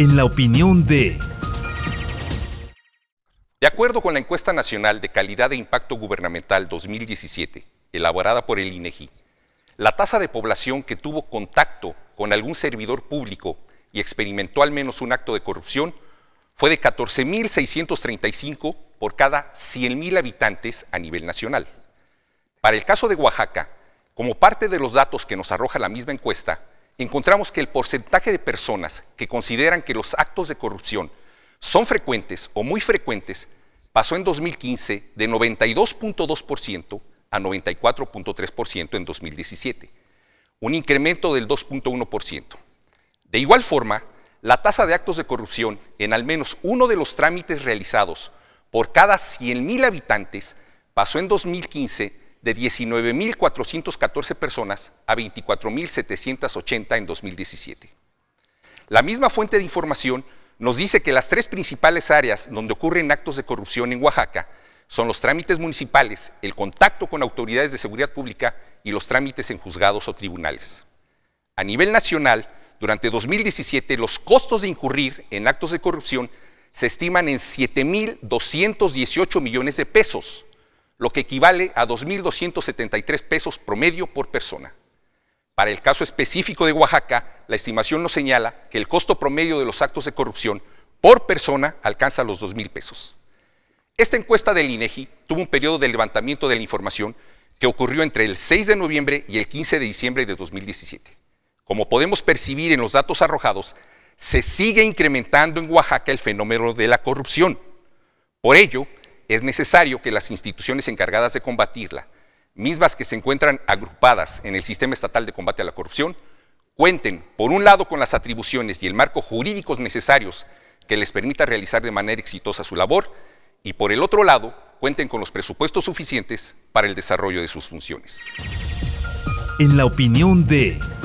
en la opinión de... De acuerdo con la encuesta nacional de calidad e impacto gubernamental 2017, elaborada por el INEGI, e la tasa de población que tuvo contacto con algún servidor público y experimentó al menos un acto de corrupción fue de 14.635 por cada 100.000 habitantes a nivel nacional. Para el caso de Oaxaca, como parte de los datos que nos arroja la misma encuesta, encontramos que el porcentaje de personas que consideran que los actos de corrupción son frecuentes o muy frecuentes pasó en 2015 de 92.2% a 94.3% en 2017, un incremento del 2.1%. De igual forma, la tasa de actos de corrupción en al menos uno de los trámites realizados por cada 100.000 habitantes pasó en 2015 de 19.414 personas a 24.780 en 2017. La misma fuente de información nos dice que las tres principales áreas donde ocurren actos de corrupción en Oaxaca son los trámites municipales, el contacto con autoridades de seguridad pública y los trámites en juzgados o tribunales. A nivel nacional, durante 2017 los costos de incurrir en actos de corrupción se estiman en 7.218 millones de pesos, lo que equivale a 2.273 pesos promedio por persona. Para el caso específico de Oaxaca, la estimación nos señala que el costo promedio de los actos de corrupción por persona alcanza los 2.000 pesos. Esta encuesta del INEGI tuvo un periodo de levantamiento de la información que ocurrió entre el 6 de noviembre y el 15 de diciembre de 2017. Como podemos percibir en los datos arrojados, se sigue incrementando en Oaxaca el fenómeno de la corrupción. Por ello, es necesario que las instituciones encargadas de combatirla, mismas que se encuentran agrupadas en el sistema estatal de combate a la corrupción, cuenten, por un lado, con las atribuciones y el marco jurídicos necesarios que les permita realizar de manera exitosa su labor, y por el otro lado, cuenten con los presupuestos suficientes para el desarrollo de sus funciones. En la opinión de